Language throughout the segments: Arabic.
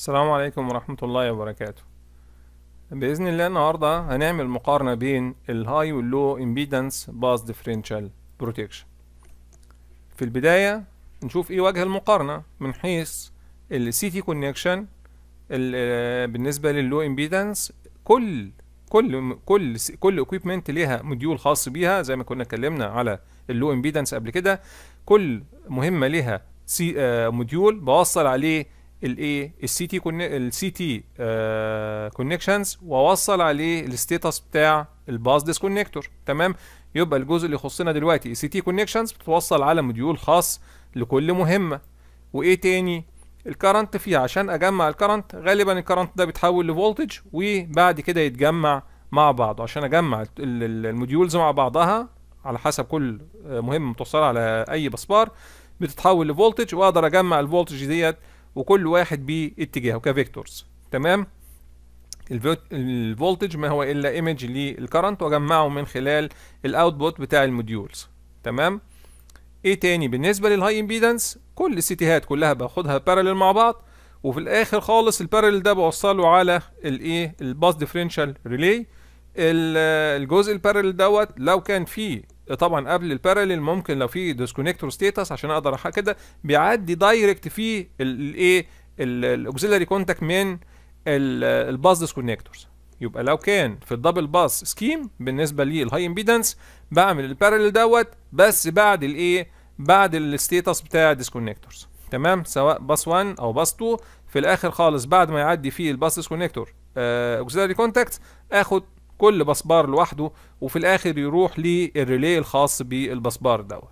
السلام عليكم ورحمة الله وبركاته بإذن الله النهاردة هنعمل مقارنة بين الهاي واللو امبيدنس باس ديفرنشال بروتكشن في البداية نشوف ايه وجه المقارنة من حيث السي تي كونكشن بالنسبة لللو امبيدنس كل كل كل كل اكويبمنت ليها موديول خاص بيها زي ما كنا اتكلمنا على اللو امبيدنس قبل كده كل مهمة ليها سي موديول آه، بوصل عليه الايه السي تي السي تي كونكشنز واوصل عليه الستاتس بتاع الباس ديسكونكتور تمام يبقى الجزء اللي يخصنا دلوقتي السي تي كونكشنز بتوصل على موديول خاص لكل مهمه وايه تاني الكرنت فيه عشان اجمع الكرنت غالبا الكرنت ده بيتحول لفولتج وبعد كده يتجمع مع بعض عشان اجمع الموديولز مع بعضها على حسب كل آه، مهمه متوصله على اي بسبار بتتحول لفولتج واقدر اجمع الفولتج ديت وكل واحد باتجاهه كفيكتورز تمام الفولتج ما هو الا ايمج للكرنت واجمعه من خلال الاوتبوت بتاع الموديولز تمام ايه تاني بالنسبه للهاي امبيدنس كل السيتيهات كلها باخدها بارلل مع بعض وفي الاخر خالص البارلل ده بوصله على الايه الباس ديفرنشال ريلي الجزء البارلل دوت لو كان فيه طبعا قبل البارلل ممكن لو في ديسكونكتور ستيتس عشان اقدر احقق كده بيعدي دايركت في الايه الاوكسيلري كونتاكت من الباس ديسكونكتورز يبقى لو كان في الدبل باس سكيم بالنسبه للهاي امبيدنس بعمل البارلل دوت بس بعد الايه بعد الستيتس بتاع ديسكونكتورز تمام سواء باس 1 او باس 2 في الاخر خالص بعد ما يعدي فيه الباس ديسكونكتور اوكسيلري كونتاكت اخد كل بصبار لوحده وفي الاخر يروح للريلي الخاص بالبصبار دوت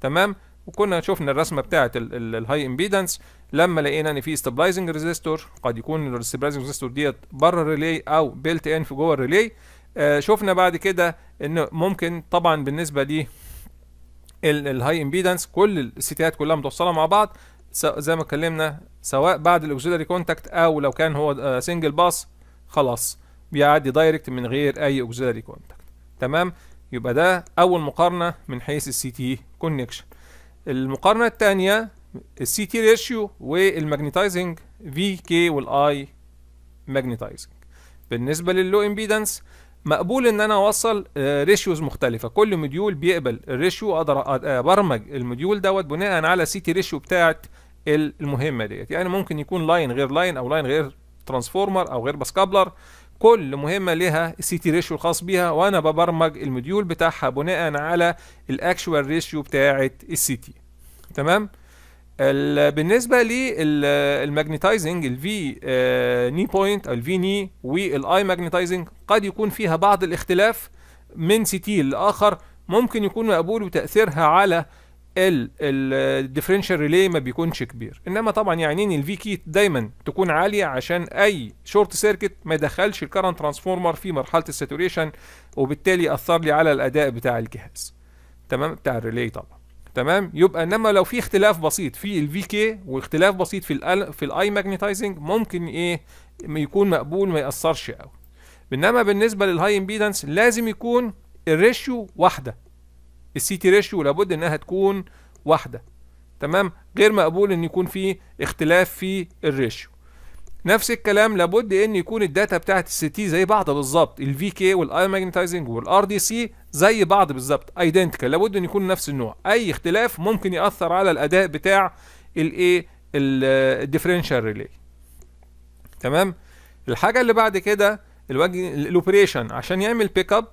تمام وكنا شفنا الرسمه بتاعه الهاي امبيدنس لما لقينا ان في ستابلايزنج ريزيستور قد يكون الستابلايزنج ريزيستور ديت بره الريلي او بيلت ان في جوه الريلي آه شفنا بعد كده ان ممكن طبعا بالنسبه لي الهاي امبيدنس كل السيتيات كلها متوصله مع بعض زي ما اتكلمنا سواء بعد الاوكسيلري كونتاكت او لو كان هو سنجل آه، باس خلاص بيعدي دايركت من غير اي اوكسيلري كونتاكت تمام يبقى ده اول مقارنه من حيث السي تي كونكشن المقارنه الثانيه السي تي ريشيو والماجنتايزنج في كي والاي ماجنتايزنج بالنسبه لللو امبيدنس مقبول ان انا اوصل ريشيوز آه، مختلفه كل موديول بيقبل الريشيو اقدر آه، ابرمج الموديول دوت بناء على سي تي ريشيو بتاعت المهمه ديت يعني ممكن يكون لاين غير لاين او لاين غير ترانسفورمر او غير بسكابلر كل مهمة لها السي تي ريشيو الخاص بيها وأنا ببرمج المديول بتاعها بناء على الأكشوال ريشيو بتاعة السي تي تمام؟ بالنسبه للماجنتايزنج الفي ني بوينت او الفي ني والاي ماجنتايزنج قد يكون فيها بعض الاختلاف من سي تي لاخر ممكن يكون مقبول وتاثيرها على الديفرنشال ريلي ما بيكونش كبير انما طبعا يعني ان الفي كي دايما تكون عاليه عشان اي شورت سيركت ما يدخلش الكرنت ترانسفورمر في مرحله الساتوريشن وبالتالي ياثر لي على الاداء بتاع الجهاز تمام بتاع الريلي طبعا تمام يبقى انما لو في اختلاف بسيط في الفي كي واختلاف بسيط في ال في الاي ماجنتايزنج ممكن ايه يكون مقبول ما ياثرش قوي انما بالنسبه للهاي امبيدنس لازم يكون الريشيو واحده السي تي ريشيو لابد انها تكون واحده تمام غير مقبول ان يكون في اختلاف في الريشيو نفس الكلام لابد ان يكون الداتا بتاعت السي تي زي بعض بالظبط الفي كي والاي ماجنتايزنج والار دي سي زي بعض بالظبط ايدنتيكال لابد ان يكون نفس النوع اي اختلاف ممكن ياثر على الاداء بتاع الايه الديفرنشال ريلي تمام الحاجه اللي بعد كده الوجه الاوبريشن عشان يعمل بيك اب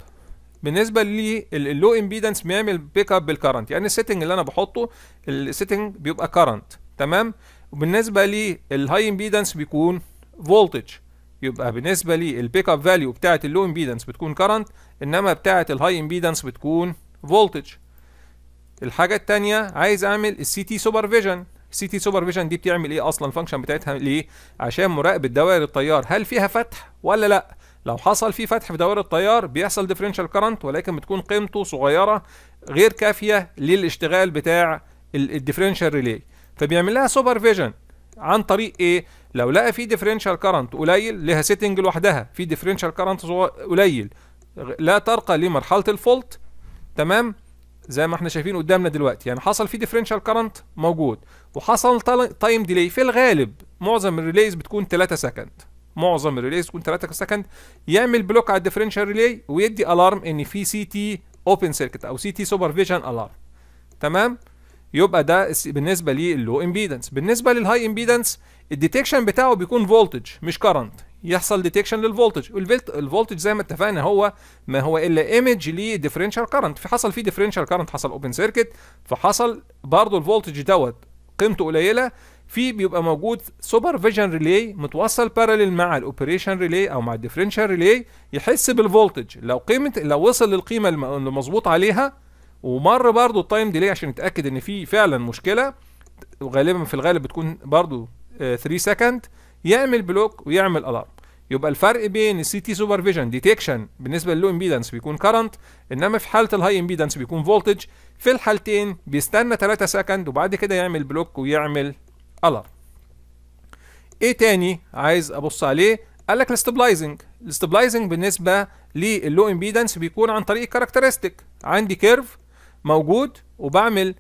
بالنسبه للو امبيدنس بيعمل بيك اب بالكرنت يعني السيتنج اللي انا بحطه السيتنج بيبقى كرنت تمام وبالنسبه للهاي امبيدنس بيكون فولتج يبقى بالنسبه للبيك اب فاليو بتاعه اللو امبيدنس بتكون كرنت انما بتاعه الهاي امبيدنس بتكون فولتج الحاجه الثانيه عايز اعمل السي تي سوبرفيجن السي تي سوبرفيجن دي بتعمل ايه اصلا الفانكشن بتاعتها ليه عشان مراقبه دوائر التيار هل فيها فتح ولا لا لو حصل في فتح في دوائر التيار بيحصل ديفرنشال كرنت ولكن بتكون قيمته صغيره غير كافيه للاشتغال بتاع الديفرنشال ريلي فبيعمل لها سوبرفيجن عن طريق ايه لو لقى في ديفرنشال كرنت قليل لها سيتنج لوحدها في ديفرنشال كرنت قليل لا ترقى لمرحله الفولت تمام زي ما احنا شايفين قدامنا دلوقتي يعني حصل في ديفرنشال كرنت موجود وحصل تايم ديلي في الغالب معظم الريليز بتكون 3 سكند معظم الريليز تكون 3 سكند يعمل بلوك على الديفرنشال ريلي ويدي الارم ان في سي تي اوبن سيركت او سي تي سوبرفيجن الارم تمام يبقى ده بالنسبه للو امبيدنس بالنسبه للهاي امبيدنس الديتكشن بتاعه بيكون فولتج مش كرنت يحصل ديتكشن للفولتج الفولتج زي ما اتفقنا هو ما هو الا ايمج لديفرنشال كرنت في حصل فيه ديفرنشال كرنت حصل اوبن سيركت فحصل برضه الفولتج دوت قيمته قليله في بيبقى موجود سوبر فيجن ريلي متوصل بارلل مع الاوبريشن ريلي او مع الديفرنشال ريلي يحس بالفولتج لو قيمه لو وصل للقيمه اللي مظبوط عليها ومر برضه التايم ديلي عشان يتاكد ان في فعلا مشكله وغالبا في الغالب بتكون برضه 3 آه، سكند يعمل بلوك ويعمل الارم يبقى الفرق بين السي تي سوبر فيجن ديتكشن بالنسبه للو امبيدنس بيكون كرنت انما في حاله الهاي امبيدنس بيكون فولتج في الحالتين بيستنى 3 سكند وبعد كده يعمل بلوك ويعمل الر ايه تاني عايز ابص عليه قال لك الاستبلايزنج الاستبلايزنج بالنسبه للو امبيدنس بيكون عن طريق الكاركترستيك عندي كيرف موجود وبعمل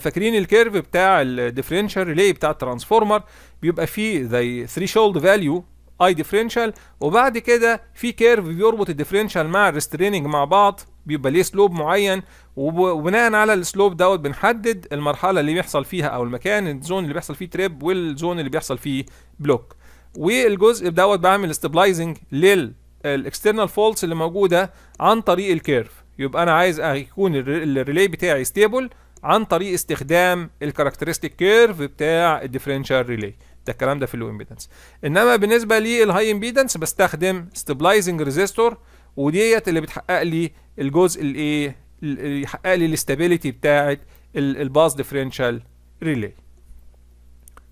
فاكرين الكيرف بتاع الديفرنشال ريلي بتاع الترانسفورمر بيبقى فيه زي ثريشولد فاليو اي ديفرنشال وبعد كده في كيرف بيربط الديفرنشال مع الريستريننج مع بعض بيبقى ليه سلوب معين وبناء على السلوب دوت بنحدد المرحله اللي بيحصل فيها او المكان الزون اللي بيحصل فيه تريب والزون اللي بيحصل فيه بلوك والجزء دوت بعمل استبلايزنج للاكسترنال فولتس اللي موجوده عن طريق الكيرف يبقى انا عايز يكون الريلي بتاعي ستيبل عن طريق استخدام الكاركترستيك كيرف بتاع الديفرنشال ريلي ده الكلام ده في اللو امبيدنس انما بالنسبه للهاي امبيدنس بستخدم ستبلايزنج ريزيستور وديت اللي بتحقق لي الجزء الايه اللي يحقق لي الاستابيليتي بتاعه الباص ديفرنشال ريلي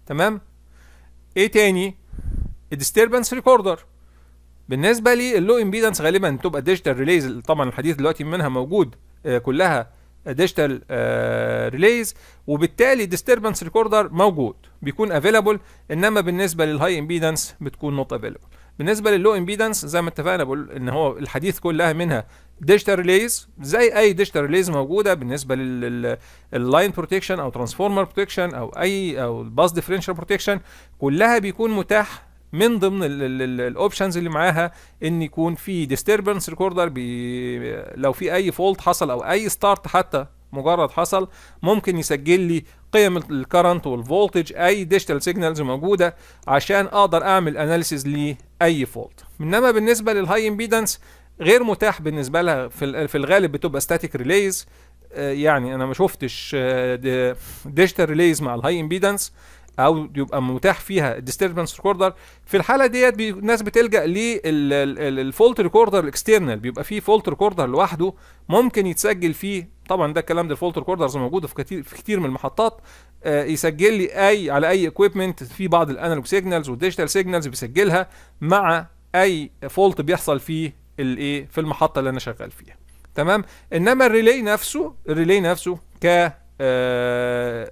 تمام ايه تاني الديستربنس ريكوردر بالنسبه لي اللو امبيدنس غالبا تبقى ديجيتال ريليز طبعا الحديث دلوقتي منها موجود آه، كلها ديجيتال ريليز uh, وبالتالي ديستربنس ريكوردر موجود بيكون افيلابل انما بالنسبه للهاي امبيدنس بتكون نوت افيلابل بالنسبه للو امبيدنس زي ما اتفقنا بقول ان هو الحديث كلها منها ديجيتال ريليز زي اي ديجيتال ريليز موجوده بالنسبه لللاين بروتكشن او ترانسفورمر بروتكشن او اي او الباس ديفرنشال بروتكشن كلها بيكون متاح من ضمن الاوبشنز اللي معاها ان يكون في ديستربنس ريكوردر لو في اي فولت حصل او اي ستارت حتى مجرد حصل ممكن يسجل لي قيم الكرنت والفولتج اي ديجيتال سيجنالز موجوده عشان اقدر اعمل اناليسيز لاي فولت انما بالنسبه للهاي امبيدنس غير متاح بالنسبه لها في الغالب بتبقى ستاتيك آه، ريليز يعني انا ما شفتش آه، ديجيتال ريليز مع الهاي امبيدنس او يبقى متاح فيها الديستربنس ريكوردر في الحاله ديت الناس بتلجا للفولت ريكوردر الاكسترنال بيبقى فيه فولت ريكوردر لوحده ممكن يتسجل فيه طبعا ده الكلام ده الفولت ريكوردرز موجوده في كتير في كتير من المحطات آه يسجل لي اي على اي اكويبمنت في بعض الانالوج سيجنالز والديجيتال سيجنالز بيسجلها مع اي فولت بيحصل فيه الايه في المحطه اللي انا شغال فيها تمام انما الريلي نفسه الريلي نفسه ك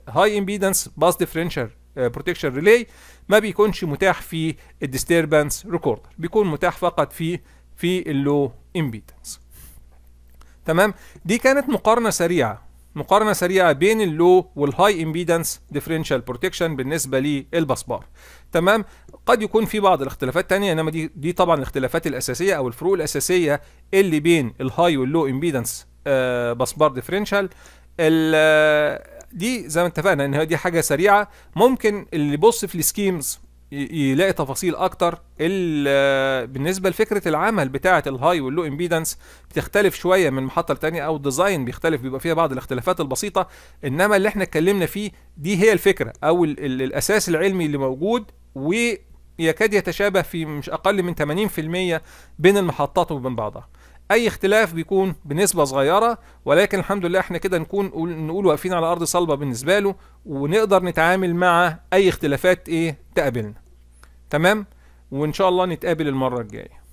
هاي امبيدنس باس ديفرنشال بروتكشن آه، ريلي ما بيكونش متاح في الديستربانس ريكوردر بيكون متاح فقط في في اللو امبيدنس تمام دي كانت مقارنه سريعه مقارنه سريعه بين اللو والهاي امبيدنس ديفرنشال بروتكشن بالنسبه للباسبار تمام قد يكون في بعض الاختلافات تانية انما دي دي طبعا الاختلافات الاساسيه او الفروق الاساسيه اللي بين الهاي واللو امبيدنس باسبار ديفرنشال دي زي ما اتفقنا ان دي حاجه سريعه ممكن اللي يبص في السكيمز يلاقي تفاصيل اكتر بالنسبه لفكره العمل بتاعه الهاي واللو امبيدنس بتختلف شويه من محطه لتانية او الديزاين بيختلف بيبقى فيها بعض الاختلافات البسيطه انما اللي احنا اتكلمنا فيه دي هي الفكره او الاساس العلمي اللي موجود ويكاد يتشابه في مش اقل من 80% بين المحطات وبين بعضها اي اختلاف بيكون بنسبه صغيره ولكن الحمد لله احنا كده نكون نقول واقفين على ارض صلبه بالنسبه له ونقدر نتعامل مع اي اختلافات ايه تقابلنا تمام وان شاء الله نتقابل المره الجايه